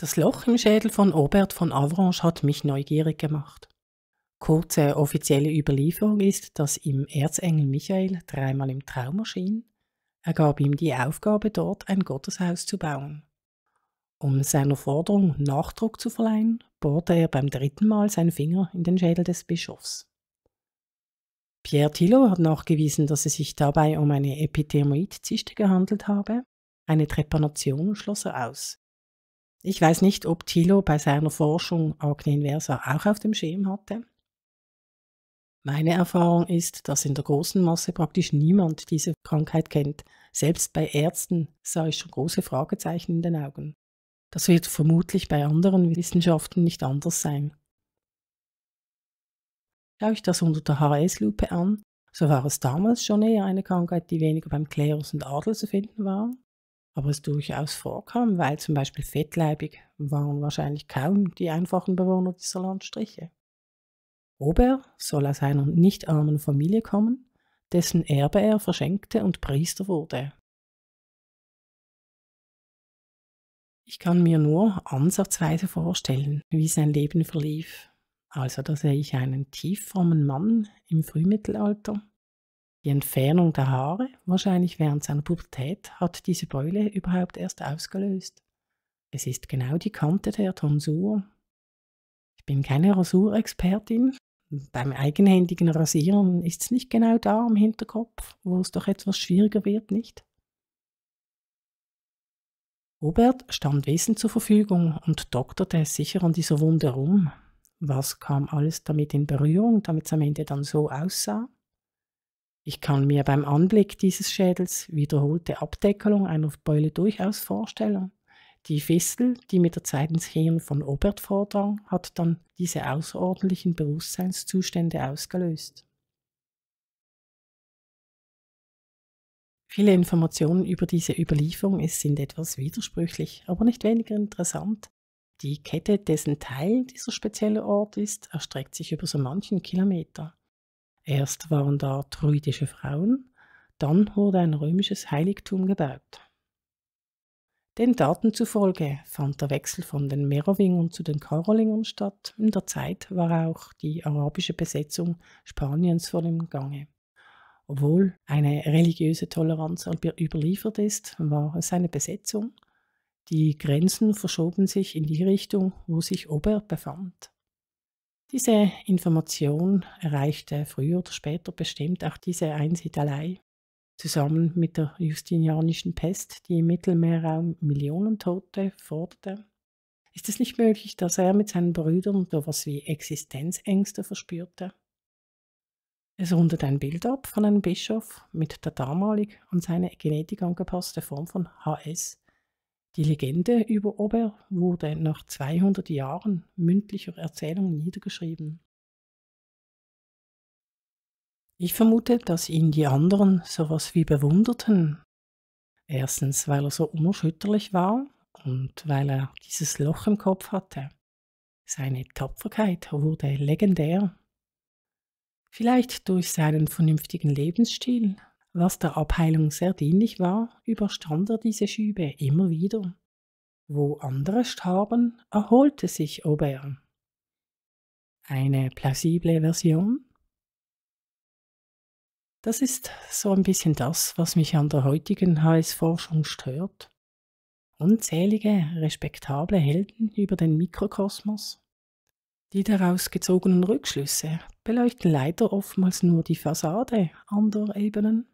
Das Loch im Schädel von Robert von Avranches hat mich neugierig gemacht. Kurze offizielle Überlieferung ist, dass ihm Erzengel Michael dreimal im Traum erschien. Er gab ihm die Aufgabe, dort ein Gotteshaus zu bauen. Um seiner Forderung Nachdruck zu verleihen, bohrte er beim dritten Mal seinen Finger in den Schädel des Bischofs. Pierre Thilo hat nachgewiesen, dass es sich dabei um eine Epidermoidzyste gehandelt habe. Eine Trepanation schloss er aus. Ich weiß nicht, ob Thilo bei seiner Forschung Akne inversa auch auf dem Schirm hatte. Meine Erfahrung ist, dass in der großen Masse praktisch niemand diese Krankheit kennt. Selbst bei Ärzten sah ich schon große Fragezeichen in den Augen. Das wird vermutlich bei anderen Wissenschaften nicht anders sein. Schaue ich das unter der HS-Lupe an, so war es damals schon eher eine Krankheit, die weniger beim Klerus und Adel zu finden war aber es durchaus vorkam, weil zum Beispiel fettleibig waren wahrscheinlich kaum die einfachen Bewohner dieser Landstriche. Ober soll aus einer nicht armen Familie kommen, dessen Erbe er verschenkte und Priester wurde. Ich kann mir nur ansatzweise vorstellen, wie sein Leben verlief. Also da sehe ich einen tiefformen Mann im Frühmittelalter, die Entfernung der Haare, wahrscheinlich während seiner Pubertät, hat diese Beule überhaupt erst ausgelöst. Es ist genau die Kante der Tonsur. Ich bin keine Rasurexpertin. Beim eigenhändigen Rasieren ist es nicht genau da am Hinterkopf, wo es doch etwas schwieriger wird, nicht? Robert stand Wissen zur Verfügung und dokterte es sicher an dieser Wunde rum. Was kam alles damit in Berührung, damit es am Ende dann so aussah? Ich kann mir beim Anblick dieses Schädels wiederholte Abdeckelung einer Beule durchaus vorstellen. Die Fistel, die mit der Zeit ins Hirn von Obert vordrang, hat dann diese außerordentlichen Bewusstseinszustände ausgelöst. Viele Informationen über diese Überlieferung sind etwas widersprüchlich, aber nicht weniger interessant. Die Kette, dessen Teil dieser spezielle Ort ist, erstreckt sich über so manchen Kilometer. Erst waren da druidische Frauen, dann wurde ein römisches Heiligtum gebaut. Den Daten zufolge fand der Wechsel von den Merowingern zu den Karolingern statt. In der Zeit war auch die arabische Besetzung Spaniens voll im Gange. Obwohl eine religiöse Toleranz überliefert ist, war es eine Besetzung. Die Grenzen verschoben sich in die Richtung, wo sich Ober befand. Diese Information erreichte früher oder später bestimmt auch diese Einsiedelei, zusammen mit der justinianischen Pest, die im Mittelmeerraum Millionen Tote forderte. Ist es nicht möglich, dass er mit seinen Brüdern so etwas wie Existenzängste verspürte? Es rundet ein Bild ab von einem Bischof mit der damalig an seine Genetik angepasste Form von HS, die Legende über Ober wurde nach 200 Jahren mündlicher Erzählung niedergeschrieben. Ich vermute, dass ihn die anderen sowas wie bewunderten. Erstens, weil er so unerschütterlich war und weil er dieses Loch im Kopf hatte. Seine Tapferkeit wurde legendär. Vielleicht durch seinen vernünftigen Lebensstil, was der Abheilung sehr dienlich war, überstand er diese Schübe immer wieder. Wo andere starben, erholte sich Aubert. Eine plausible Version? Das ist so ein bisschen das, was mich an der heutigen HS-Forschung stört. Unzählige respektable Helden über den Mikrokosmos. Die daraus gezogenen Rückschlüsse beleuchten leider oftmals nur die Fassade anderer Ebenen